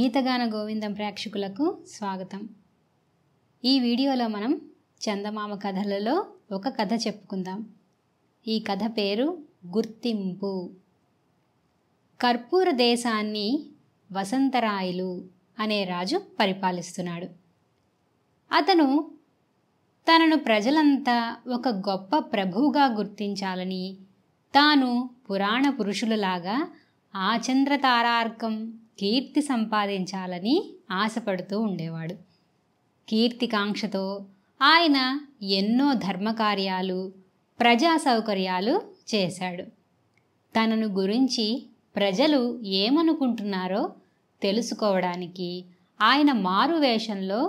గీతగాన గోవిందం ప్రేక్షకులకు స్వాగతం ఈ వీడియోలో మనం చందమామ కథలలో ఒక కథ చెప్పుకుందాం ఈ కథ పేరు గుర్తింపు కర్పూర దేశాన్ని వసంతరాయలు అనే రాజు పరిపాలిస్తున్నాడు అతను తనను ప్రజలంతా ఒక గొప్ప ప్రభువుగా గుర్తించాలని తాను పురాణ పురుషులలాగా ఆచంద్రతారార్కం కీర్తి సంపాదించాలని ఆశపడుతూ ఉండేవాడు కీర్తికాంక్షతో ఆయన ఎన్నో ధర్మకార్యాలు ప్రజా సౌకర్యాలు చేశాడు తనను గురించి ప్రజలు ఏమనుకుంటున్నారో తెలుసుకోవడానికి ఆయన మారువేషంలో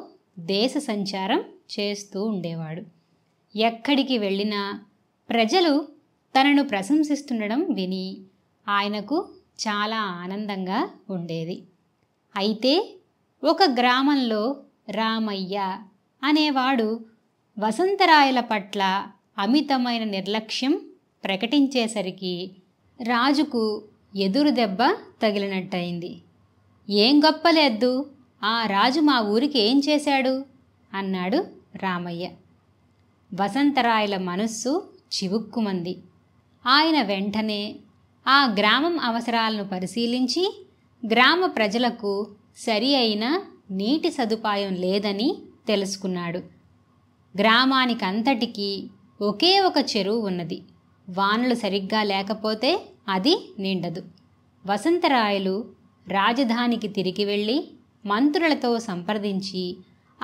దేశ సంచారం చేస్తూ ఉండేవాడు ఎక్కడికి వెళ్ళినా ప్రజలు తనను ప్రశంసిస్తుండడం విని ఆయనకు చాలా ఆనందంగా ఉండేది అయితే ఒక గ్రామంలో రామయ్య అనేవాడు వసంతరాయల పట్ల అమితమైన నిర్లక్ష్యం ప్రకటించేసరికి రాజుకు ఎదురు దెబ్బ తగిలినట్టయింది ఏం గొప్పలేద్దు ఆ రాజు మా ఊరికి ఏం చేశాడు అన్నాడు రామయ్య వసంతరాయల మనస్సు చివుక్కుమంది ఆయన వెంటనే ఆ గ్రామం అవసరాలను పరిశీలించి గ్రామ ప్రజలకు సరి అయిన నీటి సదుపాయం లేదని తెలుసుకున్నాడు గ్రామానికి ఒకే ఒక చెరువు ఉన్నది వానలు సరిగ్గా లేకపోతే అది నిండదు వసంతరాయలు రాజధానికి తిరిగి వెళ్ళి మంత్రులతో సంప్రదించి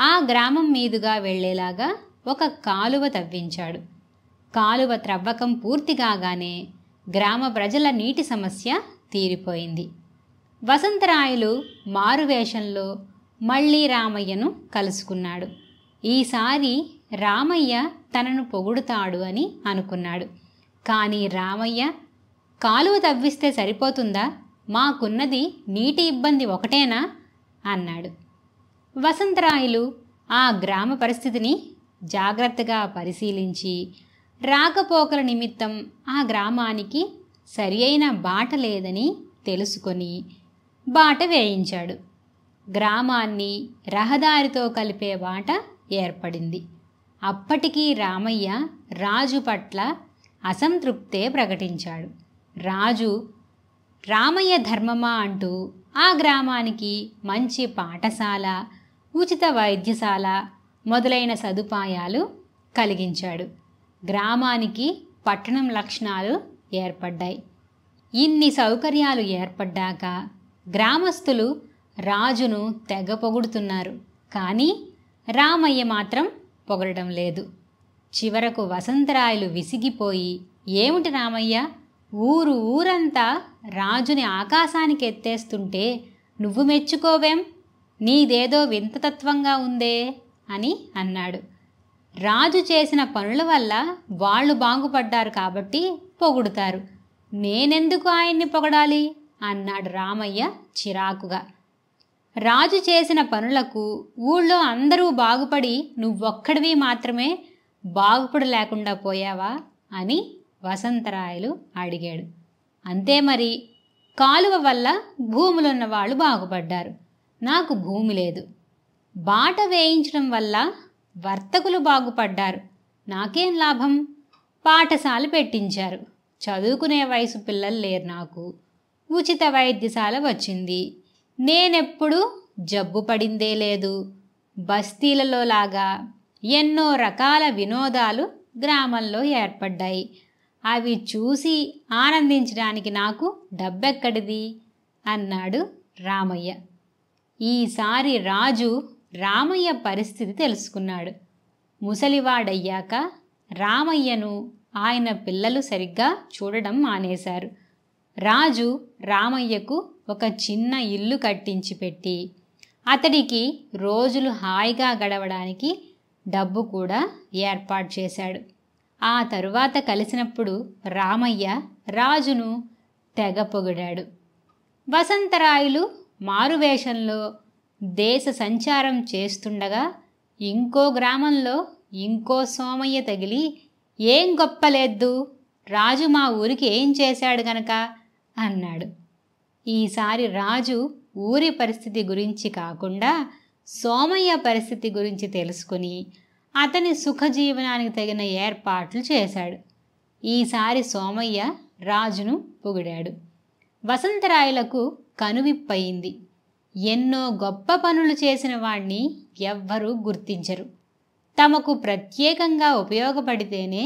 ఆ గ్రామం మీదుగా వెళ్లేలాగా ఒక కాలువ తవ్వించాడు కాలువ త్రవ్వకం పూర్తి కాగానే గ్రామ ప్రజల నీటి సమస్య తీరిపోయింది వసంతరాయలు మారువేషంలో మళ్ళీ రామయ్యను కలుసుకున్నాడు ఈసారి రామయ్య తనను పొగుడుతాడు అని అనుకున్నాడు కానీ రామయ్య కాలువ తవ్విస్తే సరిపోతుందా మాకున్నది నీటి ఇబ్బంది ఒకటేనా అన్నాడు వసంతరాయలు ఆ గ్రామ పరిస్థితిని జాగ్రత్తగా పరిశీలించి రాకపోకల నిమిత్తం ఆ గ్రామానికి సరి అయిన బాట లేదని తెలుసుకొని బాట వేయించాడు గ్రామాన్ని రహదారితో కలిపే బాట ఏర్పడింది అప్పటికీ రామయ్య రాజు పట్ల అసంతృప్తే ప్రకటించాడు రాజు రామయ్య ధర్మమా అంటూ ఆ గ్రామానికి మంచి పాఠశాల ఉచిత వైద్యశాల మొదలైన సదుపాయాలు కలిగించాడు గ్రామానికి పట్టణం లక్షణాలు ఏర్పడ్డాయి ఇన్ని సౌకర్యాలు ఏర్పడ్డాక గ్రామస్తులు రాజును తెగ పొగుడుతున్నారు కానీ రామయ్య మాత్రం పొగడడం లేదు చివరకు వసంతరాయలు విసిగిపోయి ఏమిటి రామయ్య ఊరు ఊరంతా రాజుని ఆకాశానికి ఎత్తేస్తుంటే నువ్వు మెచ్చుకోవేం నీదేదో వింతతత్వంగా ఉందే అని అన్నాడు రాజు చేసిన పనుల వల్ల వాళ్ళు బాగుపడ్డారు కాబట్టి పొగుడుతారు నేనెందుకు ఆయన్ని పొగడాలి అన్నాడు రామయ్య చిరాకుగా రాజు చేసిన పనులకు ఊళ్ళో అందరూ బాగుపడి నువ్వొక్కడివి మాత్రమే బాగుపడి లేకుండా పోయావా అని వసంతరాయలు అడిగాడు అంతే మరి కాలువ వల్ల భూములున్న వాళ్ళు బాగుపడ్డారు నాకు భూమి లేదు బాట వేయించడం వల్ల వర్తకులు బాగుపడ్డారు నాకేం లాభం పాఠశాల పెట్టించారు చదువుకునే వయసు పిల్లలు లేరు నాకు ఉచిత వైద్యశాల వచ్చింది నేనెప్పుడు జబ్బు పడిందే లేదు బస్తీలలో లాగా ఎన్నో రకాల వినోదాలు గ్రామంలో ఏర్పడ్డాయి అవి చూసి ఆనందించడానికి నాకు డబ్బెక్కడిది అన్నాడు రామయ్య ఈసారి రాజు రామయ్య పరిస్థితి తెలుసుకున్నాడు ముసలివాడయ్యాక రామయ్యను ఆయన పిల్లలు సరిగ్గా చూడడం మానేశారు రాజు రామయ్యకు ఒక చిన్న ఇల్లు కట్టించి పెట్టి అతడికి రోజులు హాయిగా గడవడానికి డబ్బు కూడా ఏర్పాటు చేశాడు ఆ తరువాత కలిసినప్పుడు రామయ్య రాజును తెగ పొగిడాడు వసంతరాయులు మారువేషంలో దేశ సంచారం చేస్తుండగా ఇంకో గ్రామంలో ఇంకో సోమయ్య తగిలి ఏం గొప్పలేద్దు రాజు మా ఊరికి ఏం చేశాడు గనక అన్నాడు ఈసారి రాజు ఊరి పరిస్థితి గురించి కాకుండా సోమయ్య పరిస్థితి గురించి తెలుసుకుని అతని సుఖజీవనానికి తగిన ఏర్పాట్లు చేశాడు ఈసారి సోమయ్య రాజును పొగిడాడు వసంతరాయలకు కనువిప్పయింది ఎన్నో గొప్ప పనులు చేసిన వాణ్ణి ఎవ్వరూ గుర్తించరు తమకు ప్రత్యేకంగా ఉపయోగపడితేనే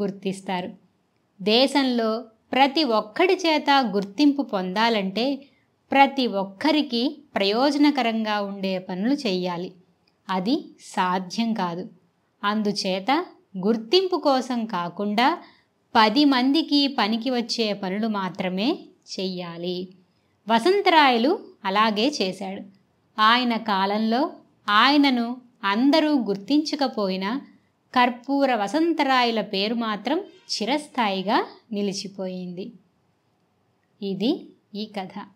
గుర్తిస్తారు దేశంలో ప్రతి ఒక్కడి చేత గుర్తింపు పొందాలంటే ప్రతి ఒక్కరికి ప్రయోజనకరంగా ఉండే పనులు చేయాలి అది సాధ్యం కాదు అందుచేత గుర్తింపు కోసం కాకుండా పది మందికి పనికి వచ్చే పనులు మాత్రమే చెయ్యాలి వసంతరాయలు అలాగే చేశాడు ఆయన కాలంలో ఆయనను అందరూ గుర్తించకపోయినా కర్పూర వసంతరాయుల పేరు మాత్రం చిరస్థాయిగా నిలిచిపోయింది ఇది ఈ కథ